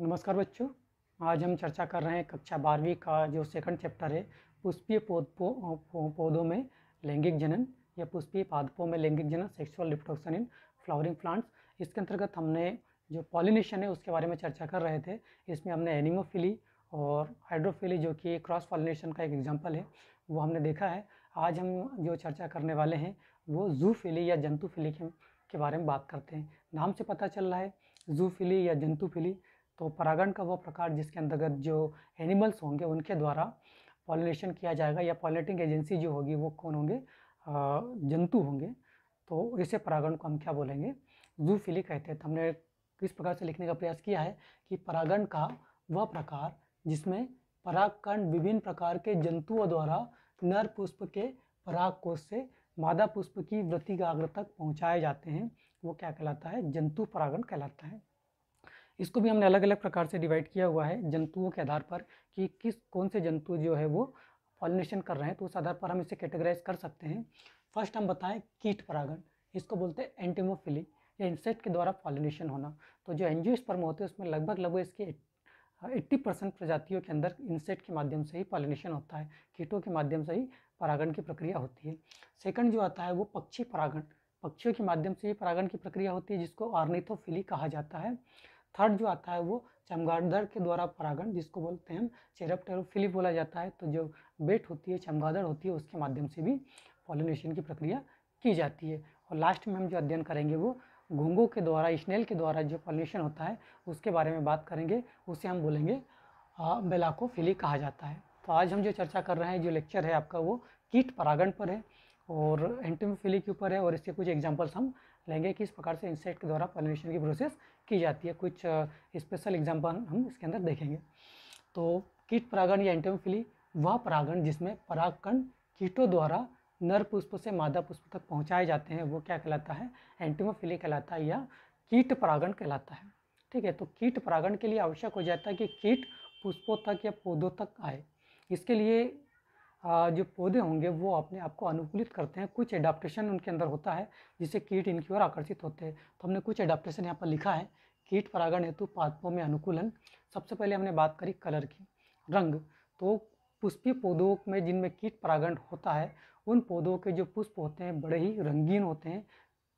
नमस्कार बच्चों आज हम चर्चा कर रहे हैं कक्षा बारहवीं का जो सेकंड चैप्टर है पुष्पीय पौध पो, पौधों में लैंगिक जनन या पुष्पीय पादपों में लैंगिक जनन sexual reproduction in flowering plants इसके अंतर्गत हमने जो पॉलिनेशन है उसके बारे में चर्चा कर रहे थे इसमें हमने एनिमोफिली और हाइड्रोफिली जो कि क्रॉस पॉलिनेशन का एक एग्जाम्पल है वो हमने देखा है आज हम जो चर्चा करने वाले हैं वो जूफिली या जंतुफिली के बारे में बात करते हैं नाम से पता चल रहा है जूफिली या जंतुफिली तो परागण का वो प्रकार जिसके अंतर्गत जो एनिमल्स होंगे उनके द्वारा पॉलिनेशन किया जाएगा या पॉलिनेटिंग एजेंसी जो होगी वो कौन होंगे जंतु होंगे तो इसे परागण को हम क्या बोलेंगे फिली कहते हैं तो हमने किस प्रकार से लिखने का प्रयास किया है कि परागण का वह प्रकार जिसमें परागकण विभिन्न प्रकार के जंतुओं द्वारा नर पुष्प के पराग कोष से मादा पुष्प की वृत्तिगाग्र तक पहुंचाए जाते हैं वो क्या कहलाता है जंतु परागण कहलाता है इसको भी हमने अलग अलग प्रकार से डिवाइड किया हुआ है जंतुओं के आधार पर कि किस कौन से जंतु जो है वो पॉलिनेशन कर रहे हैं तो उस आधार पर हम इसे कैटेगराइज कर सकते हैं फर्स्ट हम बताएं कीट परागण इसको बोलते हैं एंटीमोफिली या इंसेक्ट के द्वारा पॉलिनेशन होना तो जो एनजियोस्पर्म होते हैं उसमें लगभग लगभग इसके हाँ, एट्टी परसेंट प्रजातियों के अंदर इंसेक्ट के माध्यम से ही पॉलिनेशन होता है कीटों के माध्यम से ही परागण की प्रक्रिया होती है सेकंड जो आता है वो पक्षी परागण पक्षियों के माध्यम से ही परागण की प्रक्रिया होती है जिसको आर्निथोफिली कहा जाता है थर्ड जो आता है वो चमगादड़ के द्वारा परागण जिसको बोलते हैं हम चेरपटेरोफिली बोला जाता है तो जो बेट होती है चमगादड़ होती है उसके माध्यम से भी पॉलिनेशन की प्रक्रिया की जाती है और लास्ट में हम जो अध्ययन करेंगे वो घोंगों के द्वारा स्नेल के द्वारा जो पॉलिनेशन होता है उसके बारे में बात करेंगे उसे हम बोलेंगे बेलाकोफिली कहा जाता है तो आज हम जो चर्चा कर रहे हैं जो लेक्चर है आपका वो कीट परागण पर है और एंटीमोफिली के ऊपर है और इसके कुछ एग्जाम्पल्स हम लेंगे किस प्रकार से इंसेक्ट के द्वारा पॉलिनेशन की प्रोसेस की जाती है कुछ स्पेशल एग्जाम्पल हम इसके अंदर देखेंगे तो कीट परागण या एंटोमोफिली वह परागण जिसमें परागकण कीटों द्वारा नर पुष्प से मादा पुष्प तक पहुंचाए जाते हैं वो क्या कहलाता है एंटीमोफिली कहलाता है या कीट परागण कहलाता है ठीक है तो कीट परागण के लिए आवश्यक हो जाता है कि कीट पुष्पों तक या पौधों तक आए इसके लिए जो पौधे होंगे वो अपने आप को अनुकूलित करते हैं कुछ एडाप्टेशन उनके अंदर होता है जिससे कीट इनकी ओर आकर्षित होते हैं तो हमने कुछ एडाप्टेशन यहाँ पर लिखा है कीट परागण हेतु पादपों में अनुकूलन सबसे पहले हमने बात करी कलर की रंग तो पुष्पीय पौधों में जिनमें कीट परागण होता है उन पौधों के जो पुष्प होते हैं बड़े ही रंगीन होते हैं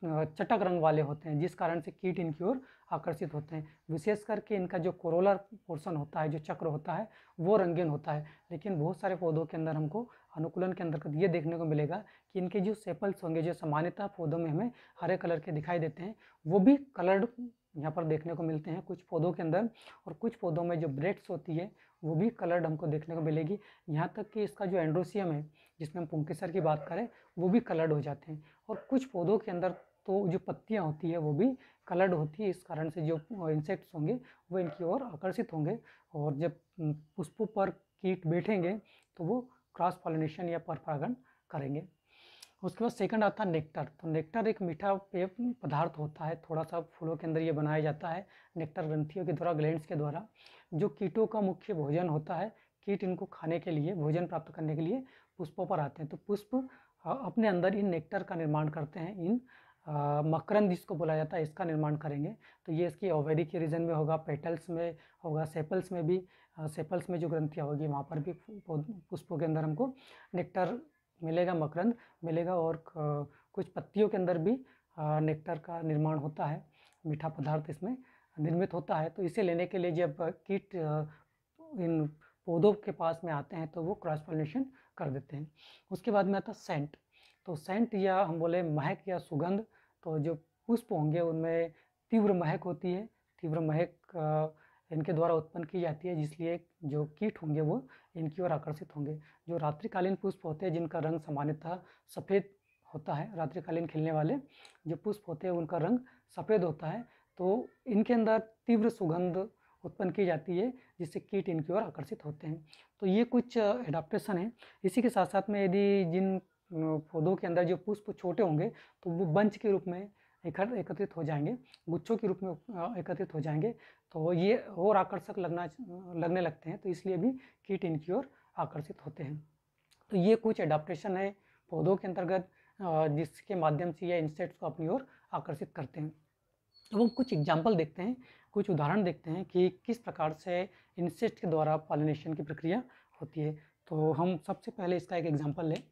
चटक रंग वाले होते हैं जिस कारण से कीट इनकी ओर आकर्षित होते हैं विशेष करके इनका जो कोरोलर पोर्शन होता है जो चक्र होता है वो रंगीन होता है लेकिन बहुत सारे पौधों के अंदर हमको अनुकूलन के अंतर्गत ये देखने को मिलेगा कि इनके जो सेपल्स होंगे जो सामान्यतः पौधों में हमें हरे कलर के दिखाई देते हैं वो भी कलर्ड यहाँ पर देखने को मिलते हैं कुछ पौधों के अंदर और कुछ पौधों में जो ब्रेड्स होती है वो भी कलर्ड हमको देखने को मिलेगी यहाँ तक कि इसका जो एंड्रोसियम है जिसमें हम पुंकेसर की बात करें वो भी कलर्ड हो जाते हैं और कुछ पौधों के अंदर तो जो पत्तियाँ होती है वो भी कलर्ड होती है इस कारण से जो इंसेक्ट्स होंगे वो इनकी ओर आकर्षित होंगे और जब पुष्पों पर कीट बैठेंगे तो वो क्रॉस पॉलिनेशन या परपरागण करेंगे उसके बाद सेकंड आता है नेक्टर तो नेक्टर एक मीठा पेय पदार्थ होता है थोड़ा सा फूलों के अंदर ये बनाया जाता है नेक्टर ग्रंथियों के द्वारा ग्लैंड्स के द्वारा जो कीटों का मुख्य भोजन होता है कीट इनको खाने के लिए भोजन प्राप्त करने के लिए पुष्पों पर आते हैं तो पुष्प अपने अंदर इन नेक्टर का निर्माण करते हैं इन मकरंद जिसको बोला जाता है इसका निर्माण करेंगे तो ये इसकी ओवेरी के रीजन में होगा पेटल्स में होगा सेपल्स में भी सेपल्स में जो ग्रंथियाँ होगी वहाँ पर भी पुष्पों के अंदर हमको नेक्टर मिलेगा मकरंद मिलेगा और कुछ पत्तियों के अंदर भी नेक्टर का निर्माण होता है मीठा पदार्थ इसमें निर्मित होता है तो इसे लेने के लिए जब कीट इन पौधों के पास में आते हैं तो वो क्रॉस पॉलिनेशन कर देते हैं उसके बाद में आता सेंट तो सेंट या हम बोले महक या सुगंध तो जो पुष्प होंगे उनमें तीव्र महक होती है तीव्र महक इनके द्वारा उत्पन्न की जाती है जिसलिए जो कीट होंगे वो इनकी ओर आकर्षित होंगे जो रात्रिकालीन पुष्प होते हैं जिनका रंग सामान्यतः सफ़ेद होता है रात्रिकालीन खिलने वाले जो पुष्प होते हैं उनका रंग सफ़ेद होता है तो इनके अंदर तीव्र सुगंध उत्पन्न की जाती है जिससे कीट इनकी ओर आकर्षित होते हैं तो ये कुछ एडाप्टेशन है इसी के साथ साथ में यदि जिन पौधों के अंदर जो पुष्प छोटे होंगे तो वो बंच के रूप में एकत्रित हो जाएंगे गुच्छों के रूप में एकत्रित हो जाएंगे तो ये और आकर्षक लगना लगने लगते हैं तो इसलिए भी कीट इनकी ओर आकर्षित होते हैं तो ये कुछ एडाप्टेशन है पौधों के अंतर्गत जिसके माध्यम से ये इंसेक्ट्स को अपनी ओर आकर्षित करते हैं अब तो हम कुछ एग्जाम्पल देखते हैं कुछ उदाहरण देखते हैं कि किस प्रकार से इंसेक्ट के द्वारा पॉलिनेशन की प्रक्रिया होती है तो हम सबसे पहले इसका एक एग्जाम्पल लें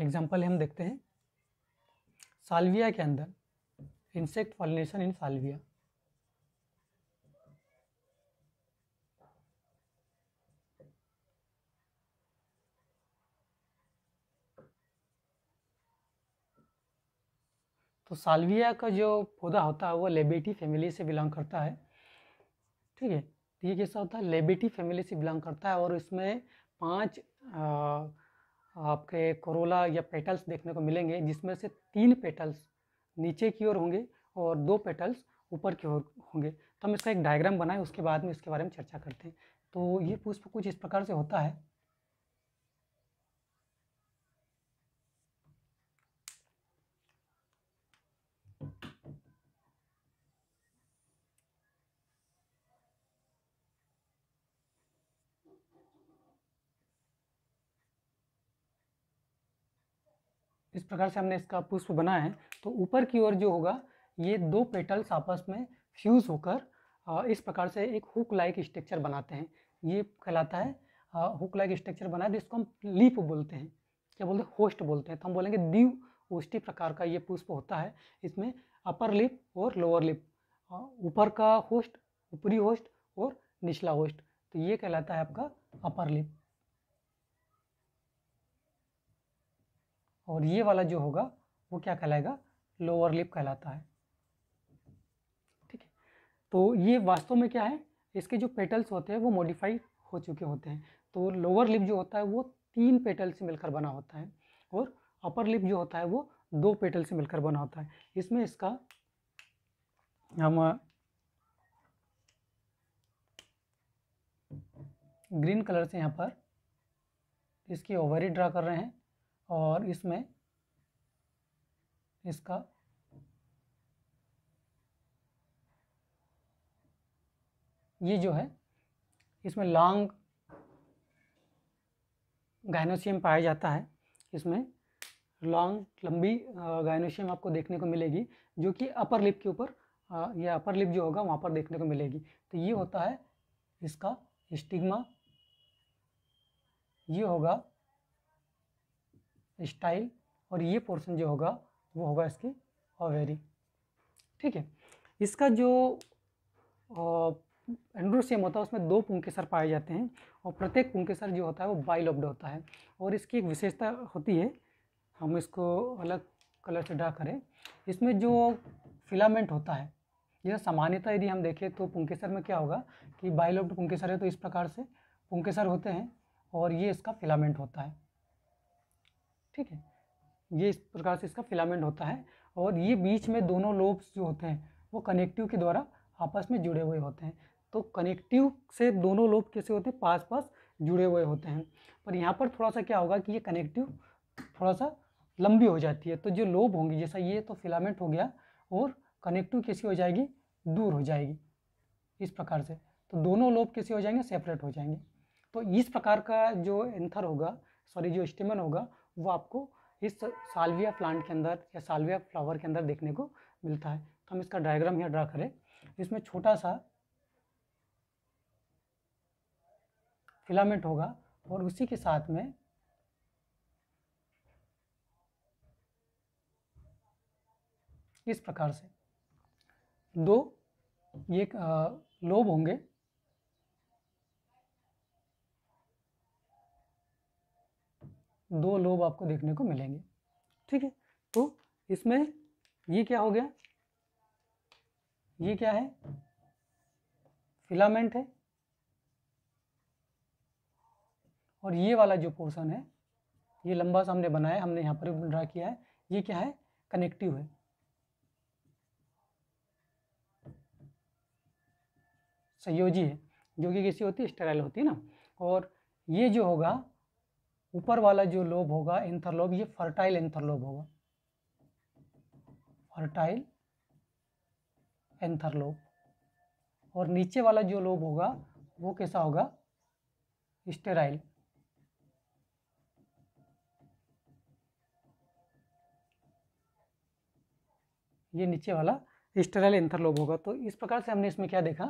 एग्जाम्पल हम देखते हैं साल्विया के अंदर इंसेक्ट पॉलिनेशन इन साल्विया तो साल्विया का जो पौधा होता है वो लेबेटी फैमिली से बिलोंग करता है ठीक है तो ये कैसा होता है लेबेटी फैमिली से बिलोंग करता है और इसमें पांच आ, आपके कोरोला या पेटल्स देखने को मिलेंगे जिसमें से तीन पेटल्स नीचे की ओर होंगे और दो पेटल्स ऊपर की ओर होंगे तो हम इसका एक डायग्राम बनाएं उसके बाद में इसके बारे में चर्चा करते हैं तो ये पुष्प कुछ इस प्रकार से होता है इस प्रकार से हमने इसका पुष्प बनाया है तो ऊपर की ओर जो होगा ये दो पेटल्स आपस में फ्यूज़ होकर इस प्रकार से एक हुक लाइक स्ट्रक्चर बनाते हैं ये कहलाता है हुक लाइक स्ट्रक्चर बनाया जिसको हम लीप बोलते हैं क्या बोलते हैं होस्ट बोलते हैं तो हम बोलेंगे दीव ओष्टी प्रकार का ये पुष्प होता है इसमें अपर लिप और लोअर लिप ऊपर का होस्ट ऊपरी होस्ट और निचला होस्ट तो ये कहलाता है आपका अपर लिप और ये वाला जो होगा वो क्या कहलाएगा लोअर लिप कहलाता है ठीक है तो ये वास्तव में क्या है इसके जो पेटल्स होते हैं वो मॉडिफाइड हो चुके होते हैं तो लोअर लिप जो होता है वो तीन पेटल से मिलकर बना होता है और अपर लिप जो होता है वो दो पेटल से मिलकर बना होता है इसमें इसका हम ग्रीन कलर से यहाँ पर इसकी ओवरी ड्रा कर रहे हैं और इसमें इसका ये जो है इसमें लॉन्ग गायनोशियम पाया जाता है इसमें लॉन्ग लंबी गायनोशियम आपको देखने को मिलेगी जो कि अपर लिप के ऊपर या अपर लिप जो होगा वहाँ पर देखने को मिलेगी तो ये होता है इसका स्टिग्मा ये होगा स्टाइल और ये पोर्सन जो होगा वो होगा इसकी ओवेरी ठीक है इसका जो एंड्रोसियम होता है उसमें दो पुंकेसर पाए जाते हैं और प्रत्येक पुंकेसर जो होता है वो बाइलोब्ड होता है और इसकी एक विशेषता होती है हम इसको अलग कलर से ड्रा करें इसमें जो फिलामेंट होता है यह सामान्यता यदि हम देखें तो पुंकेसर में क्या होगा कि बाइलोब्ड पुंकेसर है तो इस प्रकार से पुंकेसर होते हैं और ये इसका फिलामेंट होता है ठीक है ये इस प्रकार से इसका फिलामेंट होता है और ये बीच में दोनों लोब्स जो होते हैं वो कनेक्टिव के द्वारा आपस में जुड़े हुए होते हैं तो कनेक्टिव से दोनों लोब कैसे होते हैं पास पास जुड़े हुए होते हैं पर यहाँ पर थोड़ा सा क्या होगा कि ये कनेक्टिव थोड़ा सा लंबी हो जाती है तो जो लोब होंगी जैसा ये तो फिलामेंट हो गया और कनेक्टिव कैसी हो जाएगी दूर हो जाएगी इस प्रकार से तो दोनों लोब कैसे हो जाएंगे सेपरेट हो जाएंगे तो इस प्रकार का जो एंथर होगा सॉरी जो स्टेमन होगा वो आपको इस सालविया प्लांट के अंदर या सालविया फ्लावर के अंदर देखने को मिलता है तो हम इसका डायग्राम यहाँ ड्रा करें इसमें छोटा सा फिलामेंट होगा और उसी के साथ में इस प्रकार से दो ये लोब होंगे दो लोब आपको देखने को मिलेंगे ठीक है तो इसमें ये क्या हो गया ये क्या है फिलामेंट है और ये वाला जो पोर्शन है ये लंबा सा हमने बनाया हमने यहाँ पर ड्रा किया है ये क्या है कनेक्टिव है संयोजी है जो कि कैसी होती है स्टेराइल होती है ना और ये जो होगा ऊपर वाला जो लोब होगा एंथर लोब ये फर्टाइल एंथर लोब होगा फर्टाइल एंथर लोब और नीचे वाला जो लोब होगा वो कैसा होगा स्टेराइल ये नीचे वाला स्टेराइल एंथर लोब होगा तो इस प्रकार से हमने इसमें क्या देखा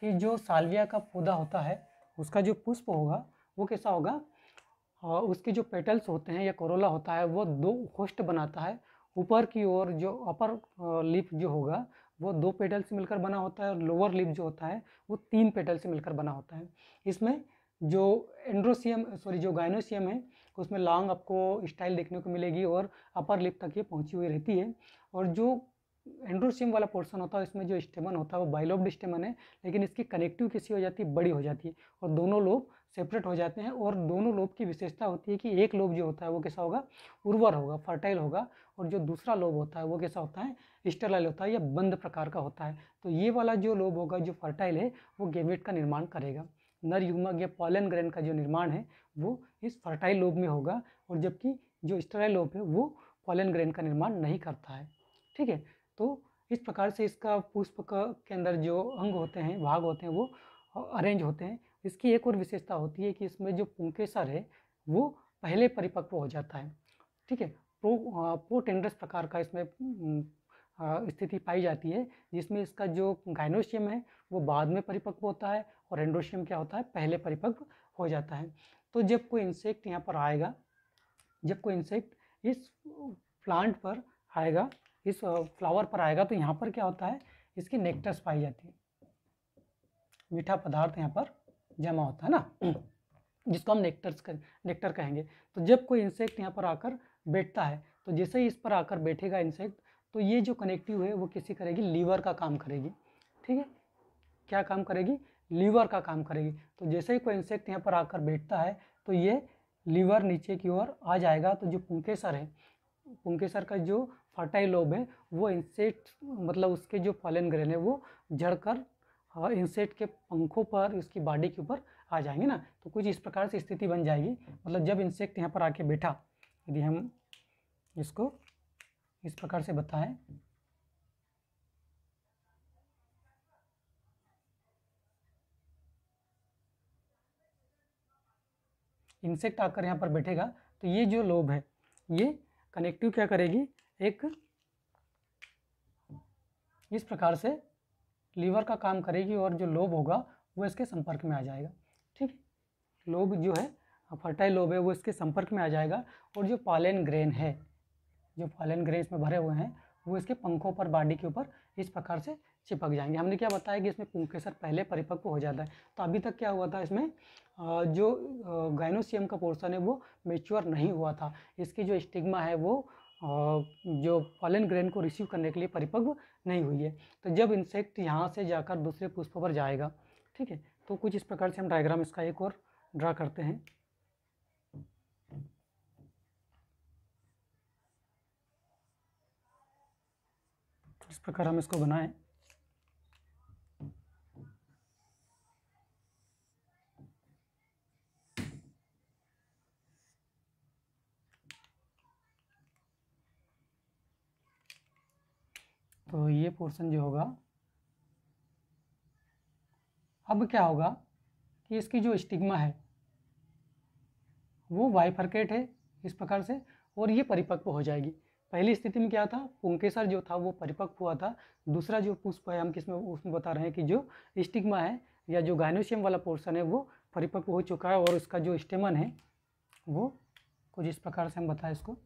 कि जो साल्विया का पौधा होता है उसका जो पुष्प होगा वो कैसा होगा उसके जो पेटल्स होते हैं या कोरोला होता है वो दो होस्ट बनाता है ऊपर की ओर जो अपर लिप जो होगा वो दो पेटल से मिलकर बना होता है और लोअर लिप जो होता है वो तीन पेटल से मिलकर बना होता है इसमें जो एंड्रोसियम सॉरी जो गाइनोसियम है उसमें लॉन्ग आपको स्टाइल देखने को मिलेगी और अपर लिप तक ये पहुंची हुई रहती है और जो एंड्रोसिम वाला पोर्सन होता है इसमें जो स्टेमन होता है वो बाइलोब्ड स्टेमन है लेकिन इसकी कनेक्टिव किसी हो जाती है बड़ी हो जाती है और दोनों लोब सेपरेट हो जाते हैं और दोनों लोब की विशेषता होती है कि एक लोब जो होता है वो कैसा होगा उर्वर होगा फर्टाइल होगा और जो दूसरा लोब होता है वो कैसा होता है स्टरलाइल होता है या बंद प्रकार का होता है तो ये वाला जो लोब होगा जो फर्टाइल है वो गेमेट का निर्माण करेगा नर युमक या पॉलन ग्रेन का जो निर्माण है वो इस फर्टाइल लोब में होगा और जबकि जो स्टेराइल लोब है वो पॉलन ग्रेन का निर्माण नहीं करता है ठीक है तो इस प्रकार से इसका पुष्प के अंदर जो अंग होते हैं भाग होते हैं वो अरेंज होते हैं इसकी एक और विशेषता होती है कि इसमें जो पुंकेसर है वो पहले परिपक्व हो जाता है ठीक है प्रो प्रोटेंड्रस प्रकार का इसमें स्थिति पाई जाती है जिसमें इसका जो गाइनोशियम है वो बाद में परिपक्व होता है और एंड्रोशियम क्या होता है पहले परिपक्व हो जाता है तो जब कोई इंसेक्ट यहाँ पर आएगा जब कोई इंसेक्ट इस प्लांट पर आएगा इस फ्लावर पर आएगा तो यहाँ पर क्या होता है इसकी नेक्टस पाई जाती है मीठा पदार्थ यहाँ पर जमा होता है ना जिसको हम नेक्टर्स कर, नेक्टर कहेंगे तो जब कोई इंसेक्ट यहाँ पर आकर बैठता है तो जैसे ही इस पर आकर बैठेगा इंसेक्ट तो ये जो कनेक्टिव है वो किसी करेगी लीवर का काम करेगी ठीक है क्या काम करेगी लीवर का काम करेगी तो जैसे ही कोई इंसेक्ट यहाँ पर आकर बैठता है तो ये लीवर नीचे की ओर आ जाएगा तो जो पुंकेसर है सर का जो फर्टाइल लोब है वो इंसेक्ट मतलब उसके जो फॉलन ग्रहण है वो झड़कर इंसेक्ट हाँ, के पंखों पर उसकी बॉडी के ऊपर आ जाएंगे ना तो कुछ इस प्रकार से स्थिति बन जाएगी मतलब जब इंसेक्ट यहाँ पर आके बैठा यदि हम इसको इस प्रकार से बताएं इंसेक्ट आकर यहाँ पर बैठेगा तो ये जो लोब है ये कनेक्टिव क्या करेगी एक इस प्रकार से लीवर का काम करेगी और जो लोब होगा वो इसके संपर्क में आ जाएगा ठीक लोब जो है फर्टाइल लोब है वो इसके संपर्क में आ जाएगा और जो पालन ग्रेन है जो पालन ग्रेन इसमें भरे हुए हैं वो इसके पंखों पर बॉडी के ऊपर इस प्रकार से चिपक जाएंगे हमने क्या बताया कि इसमें पुंकेसर पहले परिपक्व हो जाता है तो अभी तक क्या हुआ था इसमें जो गाइनोसियम का पोर्सन है वो मेच्योर नहीं हुआ था इसकी जो स्टिग्मा है वो जो पॉलन ग्रेन को रिसीव करने के लिए परिपक्व नहीं हुई है तो जब इंसेक्ट यहाँ से जाकर दूसरे पुष्प पर जाएगा ठीक है तो कुछ इस प्रकार से हम डायग्राम इसका एक और ड्रा करते हैं इस प्रकार हम इसको बनाएं पोर्शन जो होगा अब क्या होगा कि इसकी जो स्टिग्मा है वो वाइफर्केट है इस प्रकार से और ये परिपक्व हो जाएगी पहली स्थिति में क्या था पुंकेसर जो था वो परिपक्व हुआ था दूसरा जो पुष्प है हम किसमें उसमें बता रहे हैं कि जो स्टिग्मा है या जो गायनोशियम वाला पोर्शन है वो परिपक्व हो चुका है और उसका जो स्टेमन है वो कुछ इस प्रकार से हम बताएं इसको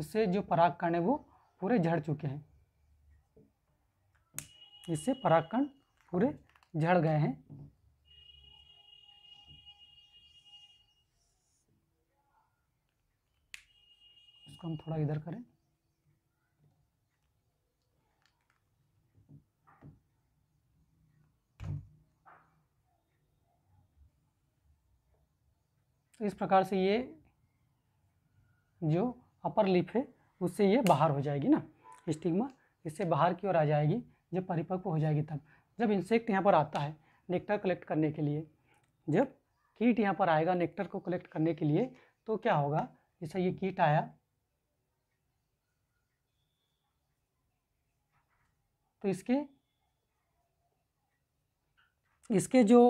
उससे जो पराग कण है वो पूरे झड़ चुके हैं इससे पराग कण पूरे झड़ गए हैं इसको हम थोड़ा इधर करें तो इस प्रकार से ये जो अपर लिप है उससे ये बाहर हो जाएगी ना स्टिग्मा इससे बाहर की ओर आ जाएगी जब परिपक्व हो जाएगी तब जब इंसेक्ट यहाँ पर आता है नेक्टर कलेक्ट करने के लिए जब कीट यहाँ पर आएगा नेक्टर को कलेक्ट करने के लिए तो क्या होगा जैसे ये कीट आया तो इसके इसके जो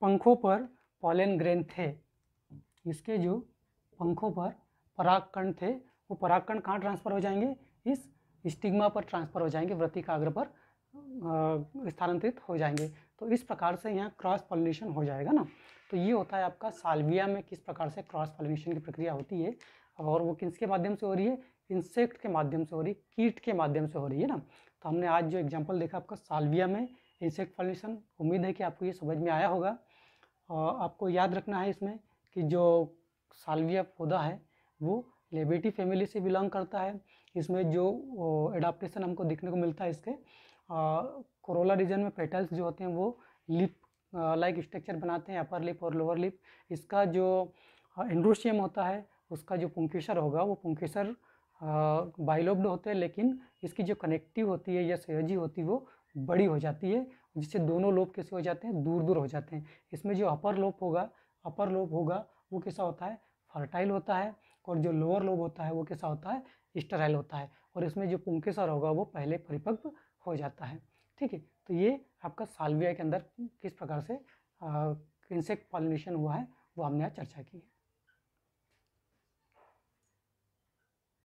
पंखों पर पॉलन ग्रेन थे इसके जो पंखों पर पराग कण थे वो परागकण कहाँ ट्रांसफर हो जाएंगे इस स्टिग्मा पर ट्रांसफर हो जाएंगे व्रति का पर स्थानांतरित हो जाएंगे तो इस प्रकार से यहाँ क्रॉस पॉलिनेशन हो जाएगा ना तो ये होता है आपका सालविया में किस प्रकार से क्रॉस पॉलिनेशन की प्रक्रिया होती है और वो किसके माध्यम से हो रही है इंसेक्ट के माध्यम से हो रही है कीट के माध्यम से हो रही है ना तो हमने आज जो एग्जाम्पल देखा आपका सालविया में इंसेक्ट पॉलिनेशन उम्मीद है कि आपको ये समझ में आया होगा और आपको याद रखना है इसमें कि जो सालविया पौधा है वो लेबेटी फैमिली से बिलोंग करता है इसमें जो एडाप्टेशन हमको देखने को मिलता है इसके कोरोला रीजन में पेटल्स जो होते हैं वो लिप लाइक स्ट्रक्चर बनाते हैं अपर लिप और लोअर लिप इसका जो एंड्रोशियम होता है उसका जो पुंकेसर होगा वो पुंकेसर बाइलोब्ड होते हैं लेकिन इसकी जो कनेक्टिव होती है या सहजी होती है वो बड़ी हो जाती है जिससे दोनों लोब कैसे हो जाते हैं दूर दूर हो जाते हैं इसमें जो अपर लोप होगा अपर लोप होगा वो कैसा होता है फर्टाइल होता है और जो लोअर लोब होता है वो कैसा होता है स्टराइल होता है और इसमें जो पुंकेसर होगा वो पहले परिपक्व हो जाता है ठीक है तो ये आपका सालविया के अंदर किस प्रकार से इंसेक्ट पॉलिनेशन हुआ है वो हमने आज चर्चा की है